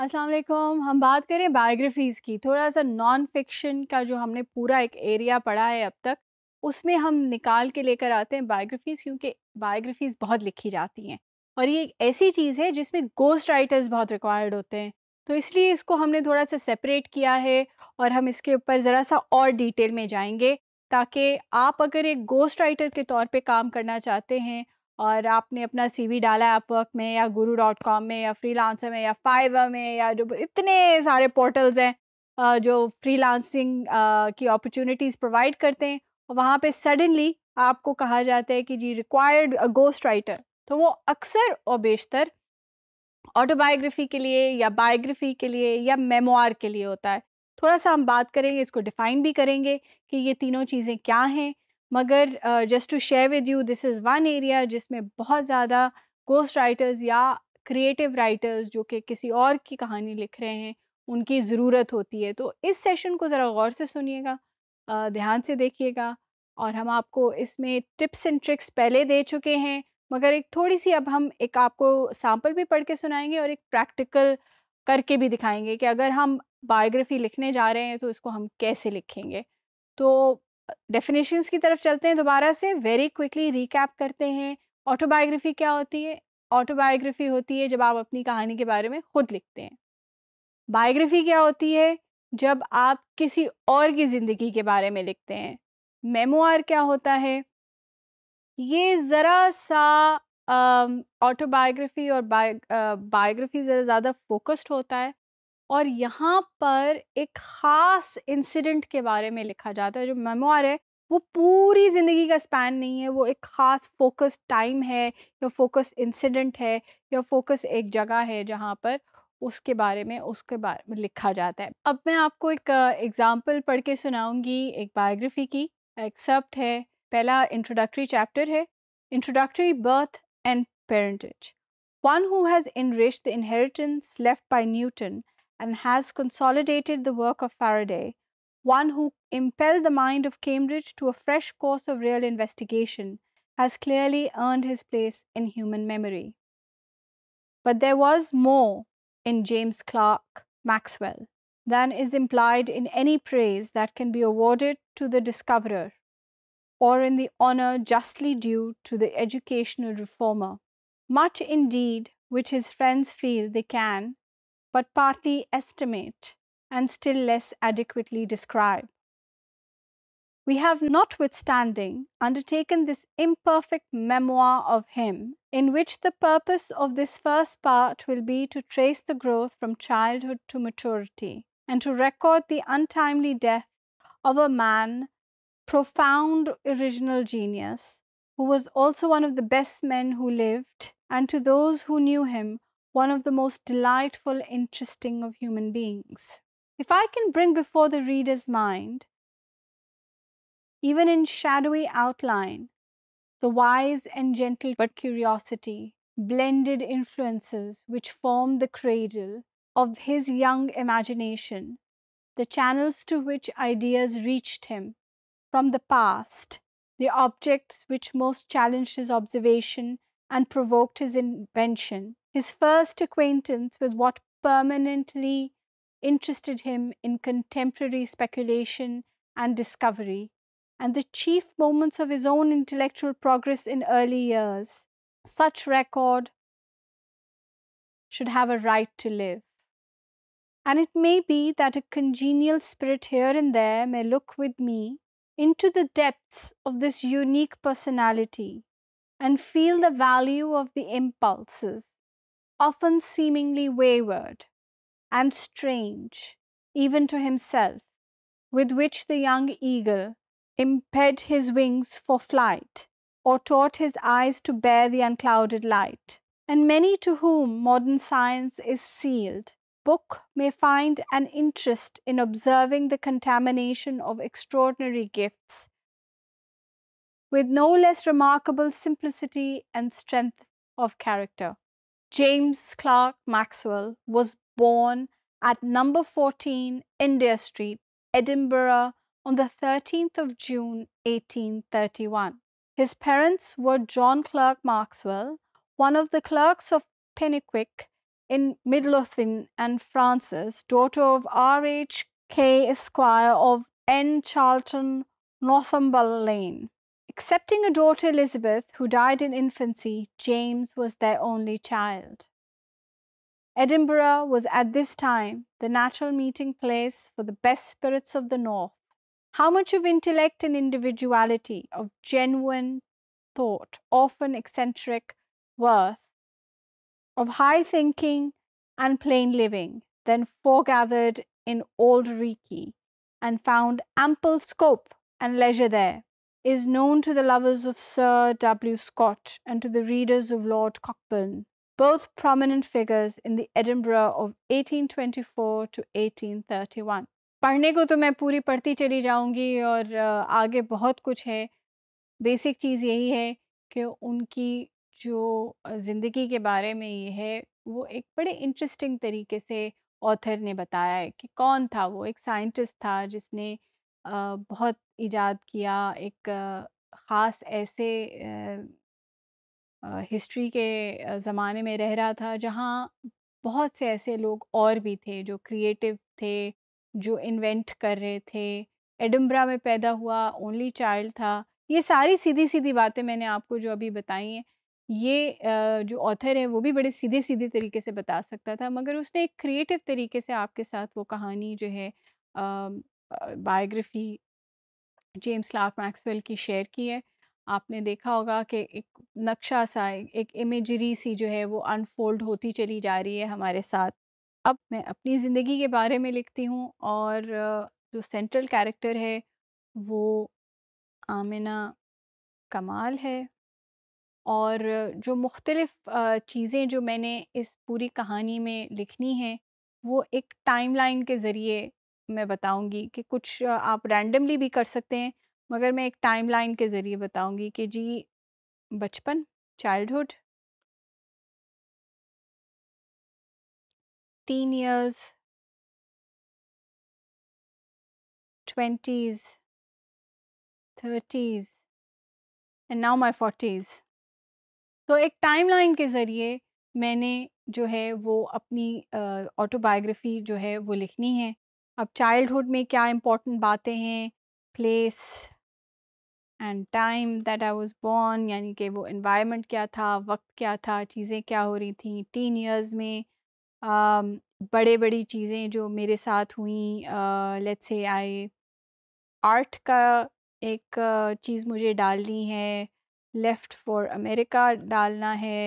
अस्सलाम वालेकुम हम बात करें बायोग्राफीज़ की थोड़ा सा नॉन फिक्शन का जो हमने पूरा एक एरिया पढ़ा है अब तक उसमें हम निकाल के लेकर आते हैं बायोग्राफीज़ क्योंकि बायोग्राफीज़ बहुत लिखी जाती हैं और ये एक ऐसी चीज़ है जिसमें गोस्ट राइटर्स बहुत रिक्वायर्ड होते हैं तो इसलिए इसको हमने थोड़ा सा सेपरेट किया है और हम इसके ऊपर ज़रा सा और डिटेल में जाएंगे ताकि आप अगर एक गोस्ट राइटर के तौर पे काम करना चाहते हैं और आपने अपना सी डाला है अपवर्क में या गुरु डॉट कॉम में या लांसर में या फाइवर में या जो इतने सारे पोर्टल्स हैं जो फ्री लांसिंग की अपॉर्चुनिटीज़ प्रोवाइड करते हैं और वहाँ पे सडनली आपको कहा जाता है कि जी रिक्वायर्ड गोस्ट राइटर तो वो अक्सर और बेशतर ऑटोबायोग्राफी के लिए या बायोग्राफी के लिए या मेमोआर के लिए होता है थोड़ा सा हम बात करेंगे इसको डिफ़ाइन भी करेंगे कि ये तीनों चीज़ें क्या हैं मगर just to share with you this is one area जिसमें बहुत ज़्यादा गोस्ट राइटर्स या क्रिएटिव राइटर्स जो कि किसी और की कहानी लिख रहे हैं उनकी ज़रूरत होती है तो इस सेशन को ज़रा गौर से सुनिएगा ध्यान से देखिएगा और हम आपको इसमें टिप्स एंड ट्रिक्स पहले दे चुके हैं मगर एक थोड़ी सी अब हम एक आपको सैम्पल भी पढ़ के सुनाएंगे और एक प्रैक्टिकल करके भी दिखाएंगे कि अगर हम बायोग्राफी लिखने जा रहे हैं तो इसको हम कैसे लिखेंगे तो डेफिनेशंस की तरफ चलते हैं दोबारा से वेरी क्विकली रिकैप करते हैं ऑटोबायोग्राफी क्या होती है ऑटोबायोग्राफी होती है जब आप अपनी कहानी के बारे में खुद लिखते हैं बायोग्राफी क्या होती है जब आप किसी और की ज़िंदगी के बारे में लिखते हैं मेमोआर क्या होता है ये ज़रा सा ऑटोबायोग्राफी और बायोग्राफी ज़रा ज़्यादा फोकस्ड होता है और यहाँ पर एक ख़ास इंसिडेंट के बारे में लिखा जाता है जो मेमोर है वो पूरी ज़िंदगी का स्पैन नहीं है वो एक ख़ास फोकस टाइम है या फोकस इंसिडेंट है या फोकस एक जगह है जहाँ पर उसके बारे में उसके बारे में लिखा जाता है अब मैं आपको एक एग्ज़ाम्पल पढ़ के सुनाऊँगी एक बायोग्राफी की एक्सेप्ट है पहला इंट्रोडक्टरी चैप्टर है introductory birth and parentage one who has enrich the inheritance left by Newton and has consolidated the work of Faraday, one who impelled the mind of Cambridge to a fresh course of real investigation, has clearly earned his place in human memory. But there was more in James Clerk Maxwell than is implied in any praise that can be awarded to the discoverer or in the honor justly due to the educational reformer. Much indeed which his friends feel they can, but partly estimate and still less adequately describe. We have notwithstanding undertaken this imperfect memoir of him, in which the purpose of this first part will be to trace the growth from childhood to maturity, and to record the untimely death of a man profound original genius, who was also one of the best men who lived, and to those who knew him, one of the most delightful, interesting of human beings. If I can bring before the reader's mind, even in shadowy outline, the wise and gentle but curiosity, blended influences which form the cradle of his young imagination, the channels to which ideas reached him from the past, the objects which most challenged his observation and provoked his invention, his first acquaintance with what permanently interested him in contemporary speculation and discovery, and the chief moments of his own intellectual progress in early years. Such record should have a right to live. And it may be that a congenial spirit here and there may look with me into the depths of this unique personality and feel the value of the impulses often seemingly wayward and strange, even to himself, with which the young eagle imped his wings for flight, or taught his eyes to bear the unclouded light. And many to whom modern science is sealed, book may find an interest in observing the contamination of extraordinary gifts with no less remarkable simplicity and strength of character. James Clerk Maxwell was born at number 14 India Street, Edinburgh on the 13th of June 1831. His parents were John Clerk Maxwell, one of the clerks of Pennyquick in Midlothian and Frances, daughter of R. H. K. Esquire of N. Charlton, Northumberland. Lane. Excepting a daughter, Elizabeth, who died in infancy, James was their only child. Edinburgh was at this time the natural meeting place for the best spirits of the North. How much of intellect and individuality, of genuine thought, often eccentric worth, of high thinking and plain living, then foregathered in Old Reekie and found ample scope and leisure there. is known to the lovers of Sir W. Scott and to the readers of Lord Cockburn, both prominent figures in the Edinburgh of 1824 to 1831. पढ़ने को तो मैं पूरी पढ़ती चली जाऊंगी और आगे बहुत कुछ है बेसिक चीज़ यही है कि उनकी जो ज़िंदगी के बारे में ये है वो एक बड़े इंटरेस्टिंग तरीके से ऑथर ने बताया है कि कौन था वो एक साइंटिस्ट था जिसने बहुत इज़ाद किया एक ख़ास ऐसे हिस्ट्री के ज़माने में रह रहा था जहाँ बहुत से ऐसे लोग और भी थे जो क्रिएटिव थे, जो इन्वेंट कर रहे थे। एडम्बरा में पैदा हुआ, ओनली चाइल्ड था। ये सारी सीधी-सीधी बातें मैंने आपको जो अभी बताई हैं, ये जो ऑथर है वो भी बड़े सीधे-सीधे तरीके से बता सकता था मगर उसने एक क्रिएटिव तरीके से आपके साथ वो कहानी जो है बायोग्राफी जेम्स क्लार्क मैक्सवेल की शेयर की है आपने देखा होगा कि एक नक्शा सा एक इमेजरी सी जो है वो अनफोल्ड होती चली जा रही है हमारे साथ अब मैं अपनी ज़िंदगी के बारे में लिखती हूँ और जो सेंट्रल कैरेक्टर है वो आमिना कमाल है और जो मुख्तलिफ़ चीज़ें जो मैंने इस पूरी कहानी में लिखनी है वो एक टाइमलाइन के ज़रिए मैं बताऊंगी कि कुछ आप रैंडमली भी कर सकते हैं मगर मैं एक टाइमलाइन के ज़रिए बताऊंगी कि जी बचपन childhood teen years twenties thirties and now my forties तो एक टाइमलाइन के ज़रिए मैंने जो है वो अपनी ऑटोबायोग्राफी जो है वो लिखनी है अब चाइल्डहुड में क्या इम्पोर्टेंट बातें हैं place and time that I was born यानी कि वो इन्वायरमेंट क्या था वक्त क्या था चीज़ें क्या हो रही थी टीन ईयर्स में बड़े बड़ी चीज़ें जो मेरे साथ हुई लेट्स से आई आर्ट का एक uh, चीज़ मुझे डालनी है लेफ़्ट फॉर अमेरिका डालना है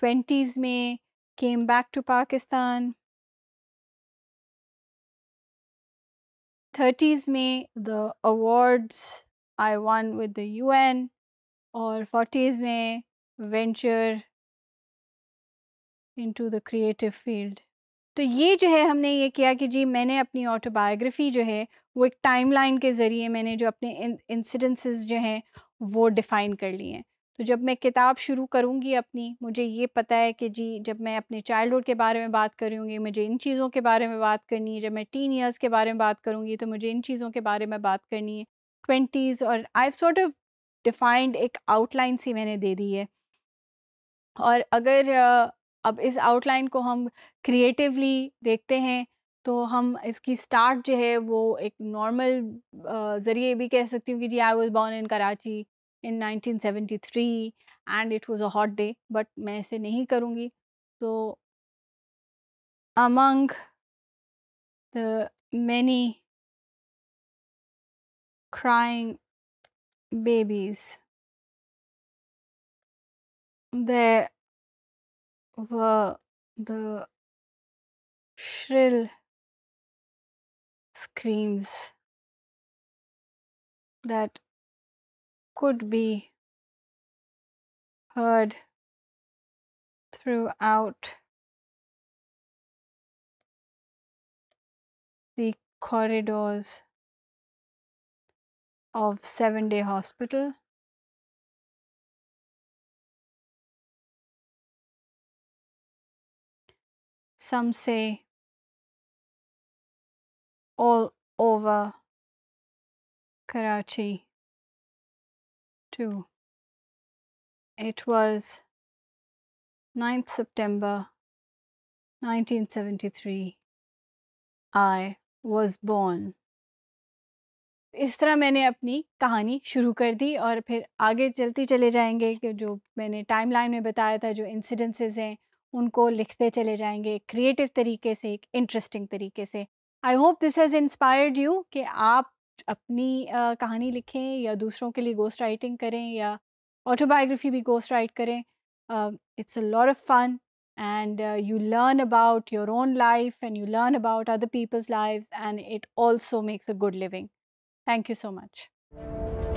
ट्वेंटीज़ में came back to Pakistan thirties में the awards I won with the an और फोर्टीज़ में venture into the creative field तो ये जो है हमने ये किया कि जी मैंने अपनी ऑटोबायोग्राफी जो है वो एक टाइमलाइन के ज़रिए मैंने जो अपने इंसिडेंसेस जो हैं वो डिफ़ाइन कर लिए हैं तो जब मैं किताब शुरू करूँगी अपनी मुझे ये पता है कि जी जब मैं अपने चाइल्डहुड के बारे में बात करूँगी मुझे इन चीज़ों के बारे में बात करनी है जब मैं टीन ईयर्स के बारे में बात करूँगी तो मुझे इन चीज़ों के बारे में बात करनी है ट्वेंटीज़ और आई सॉर्ट ऑफ डिफाइंड एक आउटलाइन सी मैंने दे दी है और अगर अब इस आउटलाइन को हम क्रिएटिवली देखते हैं तो हम इसकी स्टार्ट जो है वो एक नॉर्मल ज़रिए भी कह सकती हूँ कि जी I was born in Karachi in 1973 and it was a hot day but मैं इसे नहीं karungi so among the many crying babies there were the shrill screams that could be heard throughout the corridors of Seven Day Hospital. Some say all over Karachi. 1942. It was 9th September 1973. I was born. इस तरह मैंने अपनी कहानी शुरू कर दी और फिर आगे चलते चले जाएंगे कि जो मैंने टाइमलाइन में बताया था जो इंसिडेंसेस हैं उनको लिखते चले जाएंगे क्रिएटिव तरीके से एक इंटरेस्टिंग तरीके से I hope this has inspired you कि आप अपनी आ, कहानी लिखें या दूसरों के लिए गोस्ट राइटिंग करें या ऑटोबायोग्राफी भी गोस्ट राइट करें it's a lot of fun and you learn about your own life and you learn about other people's life and it also makes a good living thank you so much